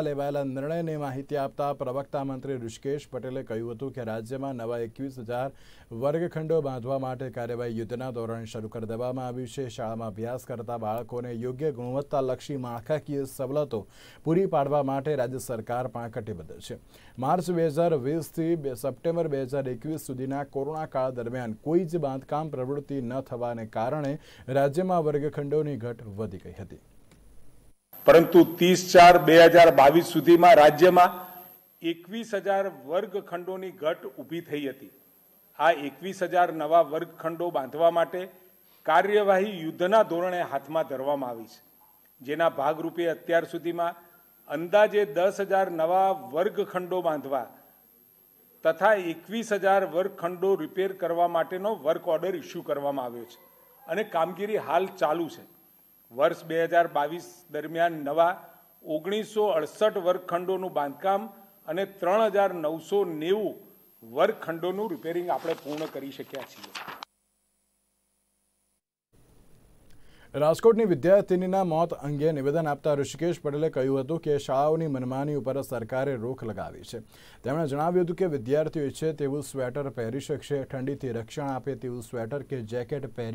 લેવાયેલા નિર્ણયની માહિતી આપતા પ્રવક્તા મંત્રી ઋષિકેશ પટેલે કહ્યું હતું કે રાજ્યમાં નવા એકવીસ હજાર વર્ગખંડો બાંધવા માટે કાર્યવાહી યુદ્ધના ધોરણે શરૂ કરી દેવામાં આવ્યું છે શાળામાં અભ્યાસ કરતા બાળકોને યોગ્ય ગુણવત્તાલક્ષી માળખાકીય સવલતો પૂરી પાડવા માટે રાજ્ય સરકાર પણ કટિબદ્ધ છે માર્ચ બે હજાર વીસથી સપ્ટેમ્બર બે હજાર એકવીસ સુધીના કોરોના કાળ દરમિયાન કોઈ જ બાંધકામ પ્રવૃત્તિ ન થવાને કારણે રાજ્યમાં વર્ગખંડોની ઘટ વધી ગઈ હતી પરંતુ ત્રીસ ચાર બે હજાર બાવીસ સુધીમાં રાજ્યમાં એકવીસ હજાર વર્ગખંડોની ઘટ ઊભી થઈ હતી આ એકવીસ હજાર નવા વર્ગખંડો બાંધવા માટે કાર્યવાહી યુદ્ધના ધોરણે હાથમાં ધરવામાં આવી છે જેના ભાગરૂપે અત્યાર સુધીમાં અંદાજે દસ હજાર નવા વર્ગખંડો બાંધવા તથા એકવીસ હજાર વર્ગખંડો રિપેર કરવા માટેનો વર્ક ઓર્ડર ઇસ્યુ કરવામાં આવ્યો છે અને કામગીરી હાલ ચાલુ છે વર્ષ બે હજાર બાવીસ દરમિયાન નવા ઓગણીસો અડસઠ વર્ગખંડોનું બાંધકામ અને ત્રણ હજાર નવસો નેવું વર્ગખંડોનું રિપેરિંગ આપણે પૂર્ણ કરી શક્યા છીએ રાજકોટની વિદ્યાર્થીનીના મોત અંગે નિવેદન આપતા ઋષિકેશ પટેલે કહ્યું હતું કે શાળાઓની મનમાની ઉપર સરકારે રોક લગાવી છે તેમણે જણાવ્યું હતું કે વિદ્યાર્થીઓ ઈચ્છે તેવું સ્વેટર પહેરી શકશે ઠંડીથી રક્ષણ આપે તેવું સ્વેટર કે જેકેટ પહેરી